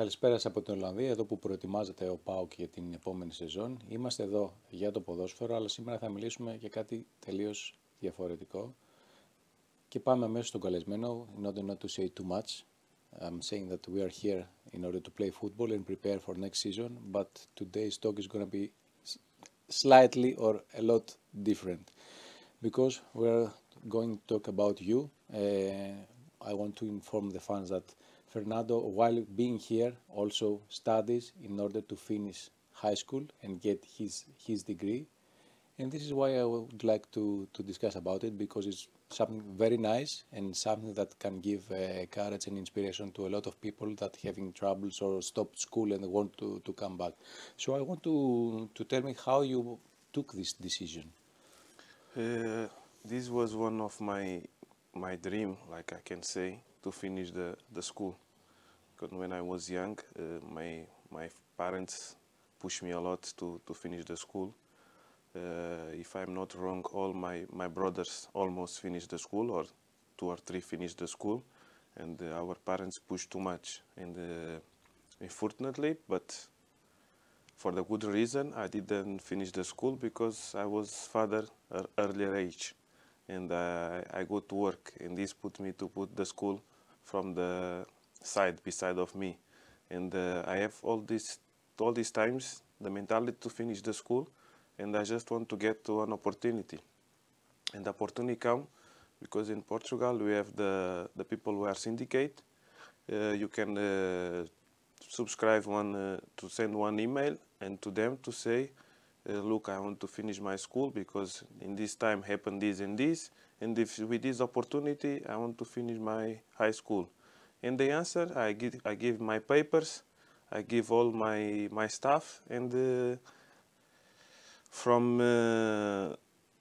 Καλησπέρα από την Ολλανδία, εδώ που προετοιμάζεται ο ΠΑΟΚ για την επόμενη σεζόν. Είμαστε εδώ για το ποδόσφαιρο, αλλά σήμερα θα μιλήσουμε για κάτι τελείως διαφορετικό. Και πάμε αμέσως στον καλεσμένο. In order not to say too much, I'm saying that we are here in order to play football and prepare for next season, but today's talk is going to be slightly or a lot different because we are going to talk about you. Uh, I want to inform the fans that Fernando, while being here, also studies in order to finish high school and get his, his degree. And this is why I would like to, to discuss about it because it's something very nice and something that can give uh, courage and inspiration to a lot of people that having troubles or stopped school and want to, to come back. So I want to, to tell me how you took this decision. Uh, this was one of my my dream, like I can say, to finish the, the school because when I was young, uh, my my parents pushed me a lot to to finish the school. Uh, if I'm not wrong, all my my brothers almost finished the school, or two or three finished the school, and uh, our parents pushed too much. And unfortunately, but for the good reason I didn't finish the school because I was father er, earlier age and uh, I go to work and this put me to put the school from the side beside of me and uh, I have all these all these times the mentality to finish the school and I just want to get to an opportunity and the opportunity come because in Portugal we have the, the people who are syndicate uh, you can uh, subscribe one uh, to send one email and to them to say uh, look I want to finish my school because in this time happened this and this and if with this opportunity I want to finish my high school and the answer I give, I give my papers, I give all my, my stuff and uh, from uh,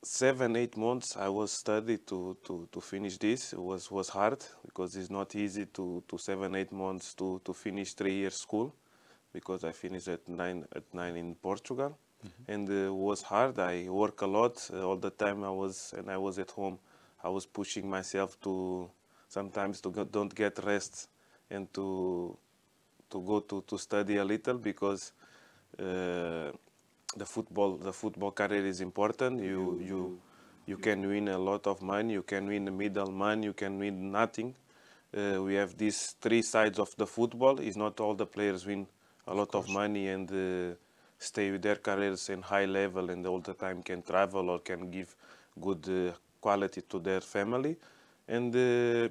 seven eight months I was studied to, to, to finish this it was was hard because it's not easy to, to seven eight months to, to finish three years school because I finished at nine at nine in Portugal mm -hmm. and uh, it uh, was hard I work a lot uh, all the time I was and I was at home I was pushing myself to sometimes to go, don't get rest and to to go to, to study a little because uh, the football the football career is important. You you you can win a lot of money. You can win the middle money. You can win nothing. Uh, we have these three sides of the football. It's not all the players win a lot of, of money and uh, stay with their careers in high level and all the time can travel or can give good uh, quality to their family. And uh,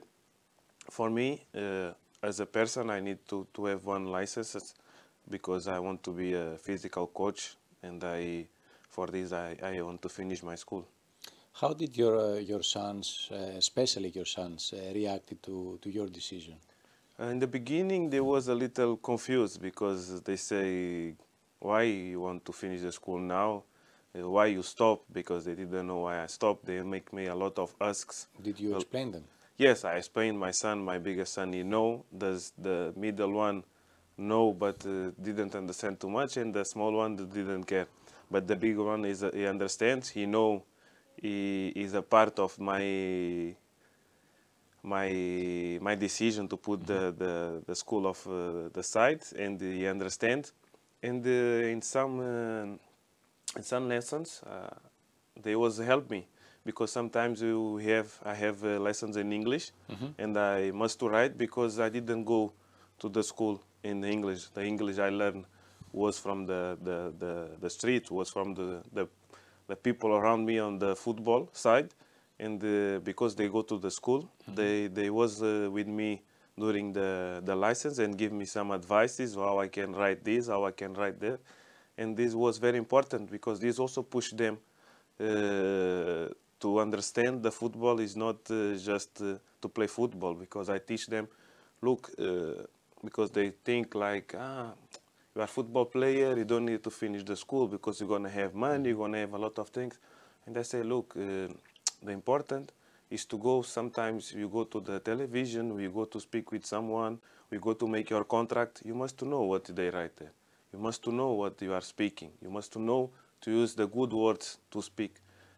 for me, uh, as a person, I need to, to have one license because I want to be a physical coach and I, for this I, I want to finish my school. How did your, uh, your sons, uh, especially your sons, uh, react to, to your decision? Uh, in the beginning, they was a little confused because they say, why you want to finish the school now? why you stop because they didn't know why I stopped. They make me a lot of asks. Did you explain them? Yes, I explained my son, my biggest son, he know. Does the middle one know, but uh, didn't understand too much, and the small one didn't care. But the big one is uh, he understands. He know he is a part of my my my decision to put the mm-hmm. the, the school of uh, the side, and he understand. And uh, in some uh, in some lessons uh, they always help me because sometimes you have I have uh, lessons in English mm -hmm. and I must write because I didn't go to the school in English. The English I learned was from the, the, the, the street, was from the, the, the, people around me on the football side. And uh, because they go to the school, mm -hmm. they, they was uh, with me during the, the license and give me some advices, how I can write this, how I can write that and this was very important because this also pushed them uh, to understand the football is not uh, just uh, to play football because I teach them look uh, because they think like ah you are a football player you don't need to finish the school because you're gonna have money you're gonna have a lot of things and I say look uh, the important is to go sometimes you go to the television you go to speak with someone you go to make your contract you must know what they write there you must to know what you are speaking. You must to know to use the good words to speak.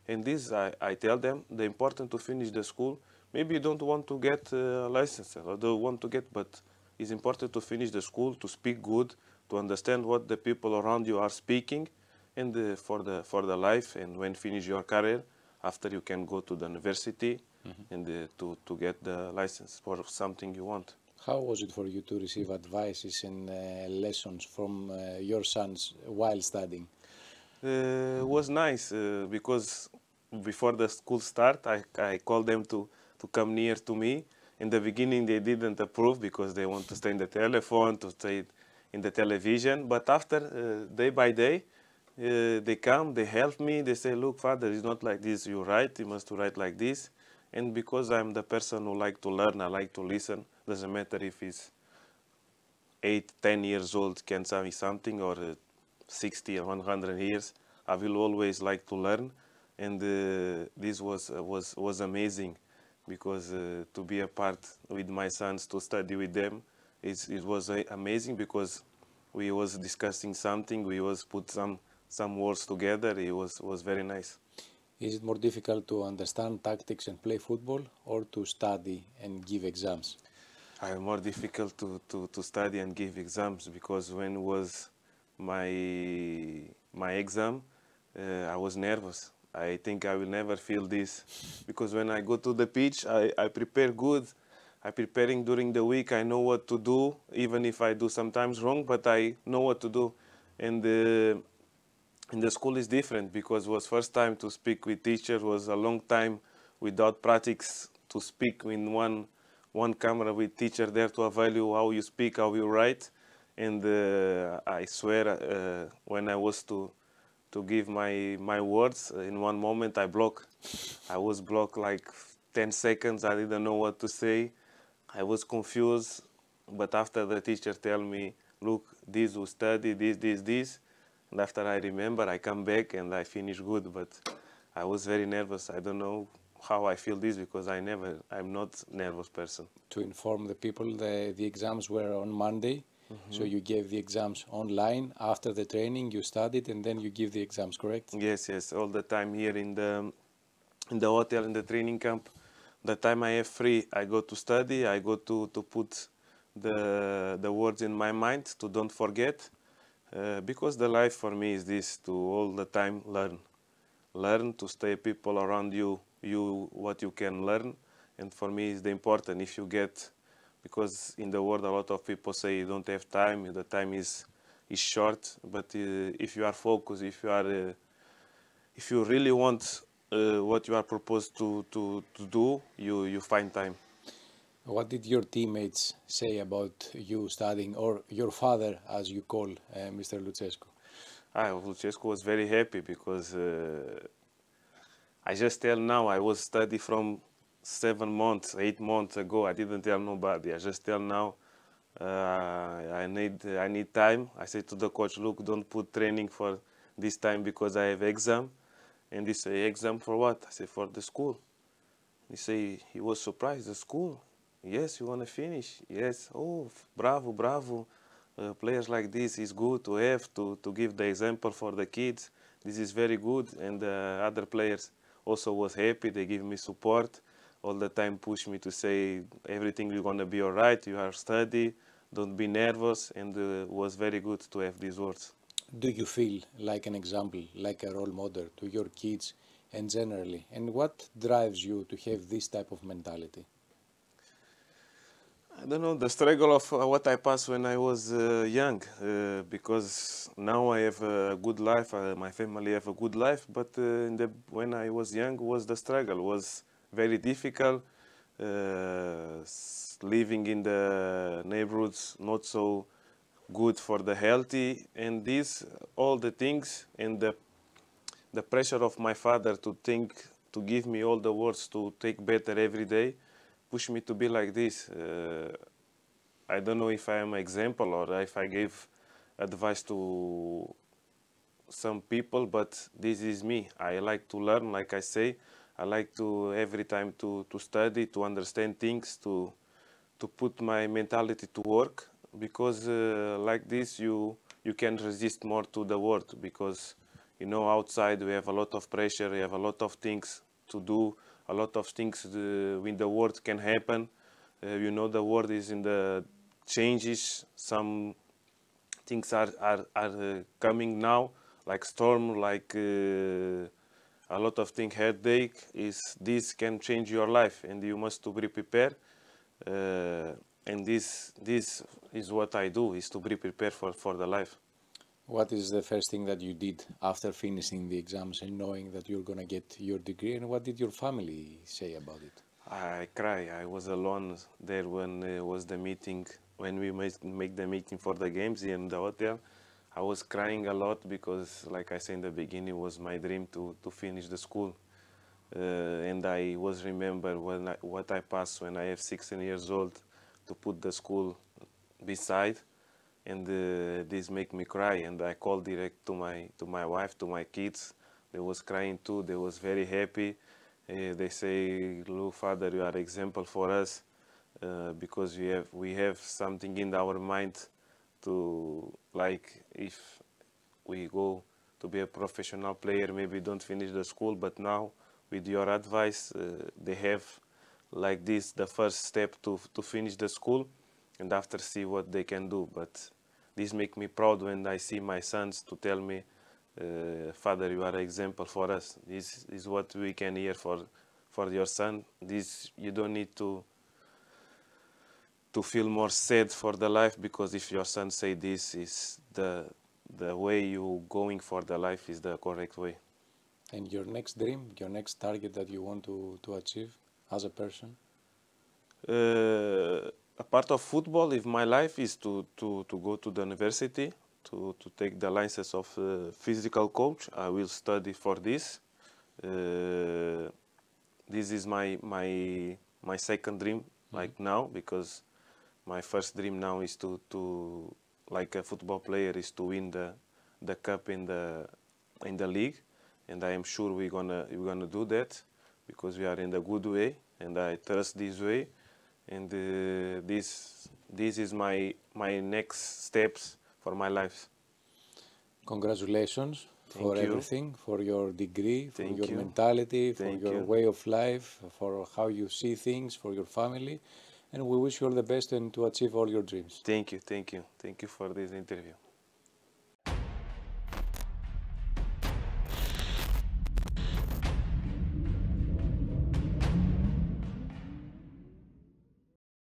And this I, I tell them, the important to finish the school. Maybe you don't want to get a uh, license or don't want to get, but it's important to finish the school, to speak good, to understand what the people around you are speaking and uh, for, the, for the life and when finish your career, after you can go to the university mm -hmm. and uh, to, to get the license for something you want. How was it for you to receive advices and uh, lessons from uh, your sons while studying? Uh, it was nice uh, because before the school start, I, I called them to, to come near to me. In the beginning, they didn't approve because they want to stay in the telephone, to stay in the television. But after, uh, day by day, uh, they come, they help me. They say, look, father, it's not like this. You write, you must write like this and because I'm the person who like to learn, I like to listen, doesn't matter if he's 8, 10 years old can tell me something or uh, 60 or 100 years, I will always like to learn and uh, this was, uh, was, was amazing because uh, to be a part with my sons, to study with them, it, it was uh, amazing because we was discussing something, we was put some, some words together, it was, was very nice. Is it more difficult to understand tactics and play football or to study and give exams? I am more difficult to, to, to study and give exams because when was my my exam, uh, I was nervous. I think I will never feel this because when I go to the pitch, I, I prepare good. I preparing during the week. I know what to do, even if I do sometimes wrong, but I know what to do. And uh, in the school is different because was first time to speak with teacher was a long time without practice to speak in one one camera with teacher there to evaluate how you speak how you write and uh, I swear uh, when I was to to give my my words uh, in one moment I block I was blocked like 10 seconds I didn't know what to say I was confused but after the teacher tell me look this you study this this this after I remember, I come back and I finish good, but I was very nervous. I don't know how I feel this because I never, I'm not nervous person. To inform the people, the, the exams were on Monday. Mm -hmm. So you gave the exams online after the training, you studied, and then you give the exams, correct? Yes, yes. All the time here in the in the hotel in the training camp, the time I have free, I go to study. I go to to put the the words in my mind to don't forget, uh, because the life for me is this, to all the time learn. Learn to stay people around you, you what you can learn. And for me is the important if you get, because in the world a lot of people say you don't have time, the time is, is short. But uh, if you are focused, if you are, uh, if you really want uh, what you are proposed to, to, to do, you, you find time. What did your teammates say about you studying, or your father, as you call uh, Mr. Lucescu? I, ah, Lucescu was very happy because uh, I just tell now I was study from seven months, eight months ago. I didn't tell nobody. I just tell now. Uh, I need I need time. I said to the coach, look, don't put training for this time because I have exam. And he say, exam for what? I say, for the school. He say, he was surprised, the school. Yes, you want to finish. Yes. Oh, bravo, bravo. Uh, players like this is good to have to, to give the example for the kids. This is very good. And uh, other players also was happy. They give me support all the time, push me to say everything you're gonna be all right. You are steady. Don't be nervous. And uh, was very good to have these words. Do you feel like an example, like a role model to your kids and generally? And what drives you to have this type of mentality? I don't know, the struggle of uh, what I passed when I was uh, young, uh, because now I have a good life, uh, my family have a good life, but uh, the, when I was young was the struggle, was very difficult, uh, living in the neighborhoods not so good for the healthy, and these, all the things, and the, the pressure of my father to think, to give me all the words to take better every day, Push me to be like this. Uh, I don't know if I am an example or if I gave advice to some people, but this is me. I like to learn, like I say. I like to every time to, to study, to understand things, to to put my mentality to work because uh, like this you you can resist more to the world because you know outside we have a lot of pressure, we have a lot of things to do, a lot of things in uh, the world can happen. Uh, you know the world is in the changes. Some things are are, are uh, coming now, like storm, like uh, a lot of things. Headache is this can change your life, and you must to be prepared. and this this is what I do is to be prepared for for the life. What is the first thing that you did after finishing the exams and knowing that you're going to get your degree? And what did your family say about it? I cry. I was alone there when uh, was the meeting, when we made, make the meeting for the games in the hotel. I was crying a lot because, like I said in the beginning, was my dream to, to finish the school. Uh, and I was remember when I, what I passed when I have 16 years old to put the school beside and uh, this make me cry and I called direct to my to my wife to my kids they was crying too they was very happy uh, they say look father you are example for us uh, because we have we have something in our mind to like if we go to be a professional player maybe don't finish the school but now with your advice uh, they have like this the first step to to finish the school and after see what they can do. But this make me proud when I see my sons to tell me, uh, Father, you are an example for us. This is what we can hear for for your son. This you don't need to to feel more sad for the life because if your son say this is the the way you going for the life is the correct way. And your next dream, your next target that you want to, to achieve as a person? Uh, a part of football in my life is to, to, to go to the university, to, to take the license of uh, physical coach. I will study for this. Uh, this is my, my, my second dream, mm -hmm. like now, because my first dream now is to, to like a football player, is to win the, the cup in the, in the league. And I am sure we're gonna, we're gonna do that because we are in the good way and I trust this way and uh, this this is my my next steps for my life. Congratulations Thank for you. everything, for your degree, Thank for your you. mentality, Thank for your you. way of life, for how you see things, for your family and we wish you all the best and to achieve all your dreams. Thank you, thank you, thank you for this interview.